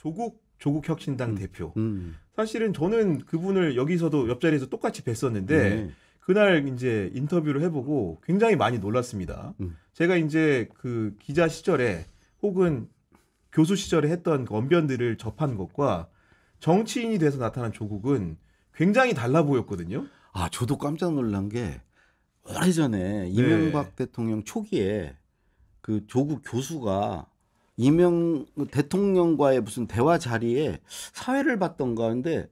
조국 조국 혁신당 음, 대표. 음. 사실은 저는 그분을 여기서도 옆자리에서 똑같이 뵀었는데 네. 그날 이제 인터뷰를 해보고 굉장히 많이 놀랐습니다. 음. 제가 이제 그 기자 시절에 혹은 교수 시절에 했던 그 언변들을 접한 것과 정치인이 돼서 나타난 조국은 굉장히 달라 보였거든요. 아, 저도 깜짝 놀란 게 오래전에 이명박 네. 대통령 초기에 그 조국 교수가 이명 대통령과의 무슨 대화 자리에 사회를 봤던가 하는데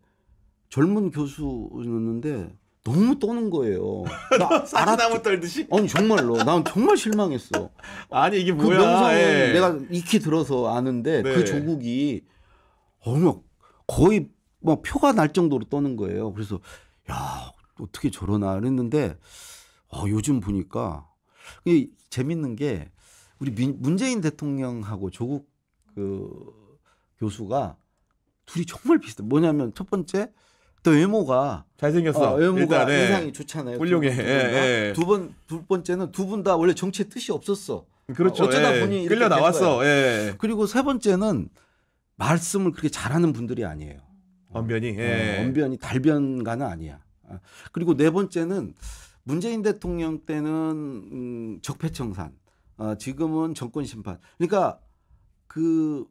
젊은 교수였는데 너무 떠는 거예요. 사나무 떨듯이. 아니 정말로 난 정말 실망했어. 아니 이게 그 뭐야? 그 명성은 예. 내가 익히 들어서 아는데 그 네. 그 조국이 어머 거의 막 표가 날 정도로 떠는 거예요. 그래서 야 어떻게 저러나 그는데 어, 요즘 보니까 이 재밌는 게 우리 문재인 대통령하고 조국 그 교수가 둘이 정말 비슷해. 뭐냐면 첫 번째 또 외모가 잘생겼어. 어, 외모가 일단, 네. 인상이 좋잖아요. 훌륭해. 예, 예. 두번 두 번째는 두 분 다 원래 정치에 뜻이 없었어. 그렇죠. 어쩌다 예. 보니 끌려 나왔어. 예. 그리고 세 번째는 말씀을 그렇게 잘하는 분들이 아니에요. 어. 언변이 어, 예. 언변이 달변가는 아니야. 아, 그리고 네 번째는 문재인 대통령 때는 음, 적폐청산. 어, 지금은 정권 심판. 그러니까 그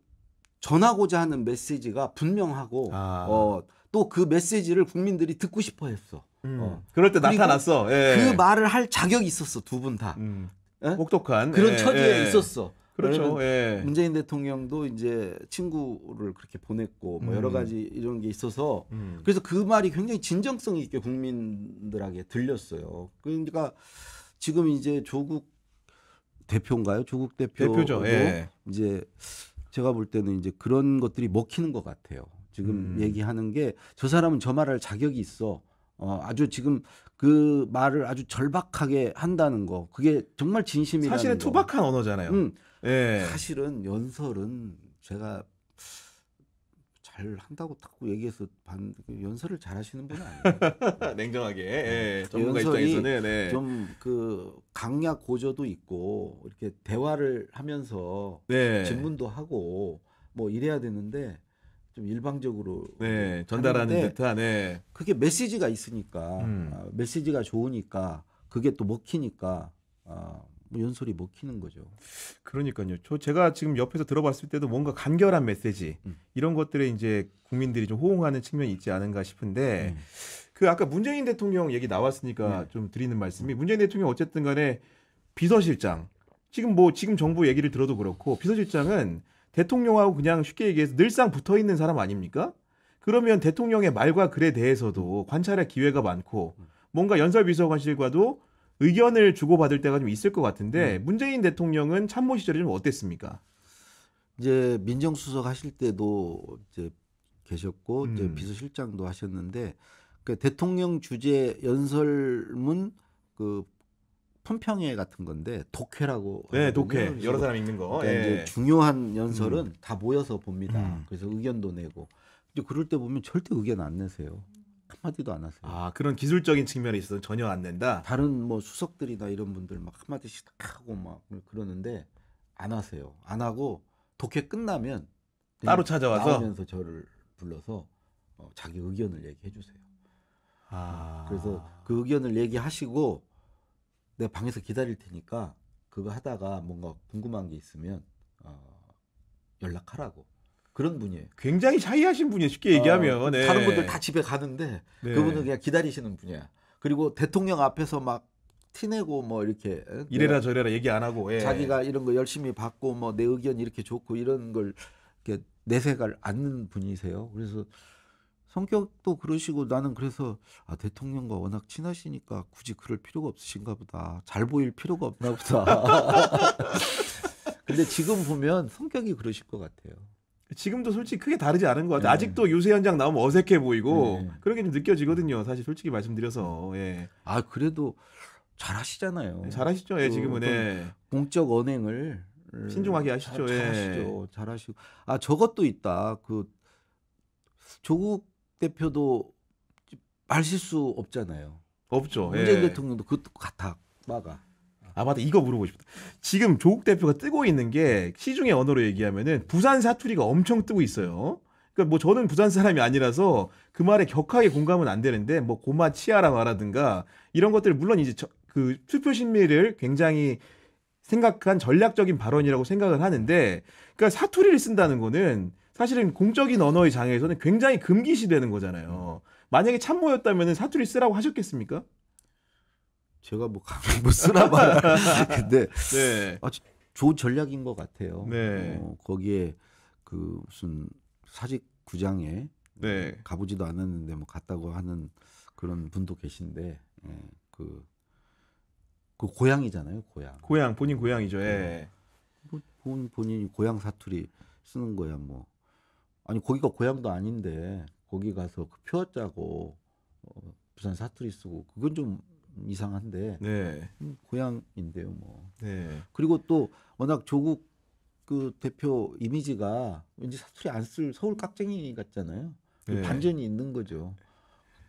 전하고자 하는 메시지가 분명하고 아. 어, 또 그 메시지를 국민들이 듣고 싶어 했어. 음. 어. 그럴 때 나타났어. 예. 그 말을 할 자격이 있었어 두 분 다. 음. 예? 혹독한 그런 예. 처지에 예. 있었어. 그렇죠. 예. 문재인 대통령도 이제 친구를 그렇게 보냈고 뭐 음. 여러 가지 이런 게 있어서 음. 그래서 그 말이 굉장히 진정성 있게 국민들에게 들렸어요. 그러니까 지금 이제 조국 대표인가요? 조국 대표 대표죠. 예. 이제 제가 볼 때는 이제 그런 것들이 먹히는 것 같아요. 지금 음. 얘기하는 게 저 사람은 저 말할 자격이 있어. 어, 아주 지금 그 말을 아주 절박하게 한다는 거 그게 정말 진심이라는 사실은 거. 투박한 언어잖아요. 음, 예. 사실은 연설은 제가 잘 한다고 탁구 얘기해서 반 그 연설을 잘 하시는 분은 아니에요. 냉정하게 예, 예. 네. 전문가 입장에서는 네. 네. 좀그 강약 고저도 있고 이렇게 대화를 하면서 네. 질문도 하고 뭐 이래야 되는데 좀 일방적으로 네, 전달하는 듯한 네. 그게 메시지가 있으니까 음. 아, 메시지가 좋으니까 그게 또 먹히니까 어. 뭐 연설이 먹히는 거죠. 그러니까요. 저 제가 지금 옆에서 들어봤을 때도 뭔가 간결한 메시지 음. 이런 것들에 이제 국민들이 좀 호응하는 측면이 있지 않은가 싶은데 음. 그 아까 문재인 대통령 얘기 나왔으니까 네. 좀 드리는 말씀이 문재인 대통령 어쨌든 간에 비서실장 지금 뭐 지금 정부 얘기를 들어도 그렇고 비서실장은 대통령하고 그냥 쉽게 얘기해서 늘상 붙어 있는 사람 아닙니까? 그러면 대통령의 말과 글에 대해서도 관찰할 기회가 많고 음. 뭔가 연설비서관실과도 의견을 주고받을 때가 좀 있을 것 같은데 음. 문재인 대통령은 참모 시절이 좀 어땠습니까? 이제 민정수석 하실 때도 이제 계셨고 음. 이제 비서실장도 하셨는데 그 대통령 주재 연설문 그 품평회 같은 건데 독회라고 네 독회 여러 사람 읽는 거 그러니까 예. 이제 중요한 연설은 음. 다 모여서 봅니다. 음. 그래서 의견도 내고 이제 그럴 때 보면 절대 의견 안 내세요. 한마디도 안 하세요. 아 그런 기술적인 측면에 있어서 전혀 안 낸다. 다른 뭐 수석들이나 이런 분들 막 한마디씩 하고 막 그러는데 안 하세요. 안 하고 독해 끝나면 따로 찾아와서 나오면서 저를 불러서 어, 자기 의견을 얘기해 주세요. 아... 그래서 그 의견을 얘기하시고 내가 방에서 기다릴 테니까 그거 하다가 뭔가 궁금한 게 있으면 어, 연락하라고. 그런 분이에요. 굉장히 샤이하신 분이에요. 쉽게 어, 얘기하면 어, 다른 분들 다 집에 가는데 네. 그분은 그냥 기다리시는 분이야. 그리고 대통령 앞에서 막 티내고 뭐 이렇게 예, 이래라 저래라 얘기 안 하고 예. 자기가 이런 거 열심히 받고 뭐 내 의견 이렇게 좋고 이런 걸 이렇게 내색을 않는 분이세요. 그래서 성격도 그러시고 나는 그래서 아 대통령과 워낙 친하시니까 굳이 그럴 필요가 없으신가 보다. 잘 보일 필요가 없나 보다. 근데 지금 보면 성격이 그러실 것 같아요. 지금도 솔직히 크게 다르지 않은 것 같아요. 네. 아직도 요새 현장 나오면 어색해 보이고 네. 그런 게좀 느껴지거든요. 사실 솔직히 말씀드려서. 예. 아 그래도 잘하시잖아요. 네, 잘하시죠. 예, 그 지금은 예. 공적 언행을 신중하게 하시죠. 잘, 잘하시죠. 예. 잘하시고 아 저것도 있다. 그 조국 대표도 말실수 없잖아요. 없죠. 문재인 예. 대통령도 그것도 같아 막아. 아 맞다 이거 물어보고 싶다. 지금 조국 대표가 뜨고 있는 게 시중의 언어로 얘기하면은 부산 사투리가 엄청 뜨고 있어요. 그러니까 뭐 저는 부산 사람이 아니라서 그 말에 격하게 공감은 안 되는데 뭐 고마 치아라 말라든가 이런 것들 물론 이제 저, 그 투표 심리를 굉장히 생각한 전략적인 발언이라고 생각을 하는데 그러니까 사투리를 쓴다는 거는 사실은 공적인 언어의 장에서는 애 굉장히 금기시되는 거잖아요. 만약에 참모였다면 사투리 쓰라고 하셨겠습니까? 제가 뭐 감히 뭐 쓰나 봐요. 근데 네. 아주 좋은 전략인 것 같아요. 네. 어, 거기에 그 무슨 사직 구장에 네. 가보지도 않았는데 뭐 갔다고 하는 그런 분도 계신데 예, 그, 그 고향이잖아요, 고향. 고향 본인 어, 고향이죠. 네. 예. 뭐, 본 본인이 고향 사투리 쓰는 거야 뭐. 아니 거기가 고향도 아닌데 거기 가서 그 표어짜고 어, 부산 사투리 쓰고 그건 좀 이상한데 네. 음, 고향인데요, 뭐. 네. 그리고 또 워낙 조국 그 대표 이미지가 왠지 사투리 안 쓸 서울 깍쟁이 같잖아요. 그 네. 반전이 있는 거죠.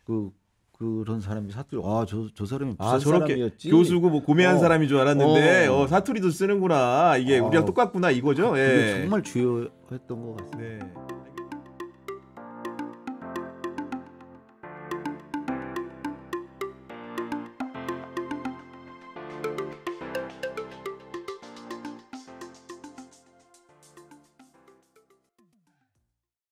그 그런 사람이 사투리 아저저 저 사람이 아, 무슨 아, 저렇게 사람이었지? 교수고 뭐 고매한 어. 사람인 줄 알았는데 어. 어. 사투리도 쓰는구나 이게 아. 우리랑 똑같구나 이거죠. 그, 예. 정말 주요했던 것 같습니다. 네.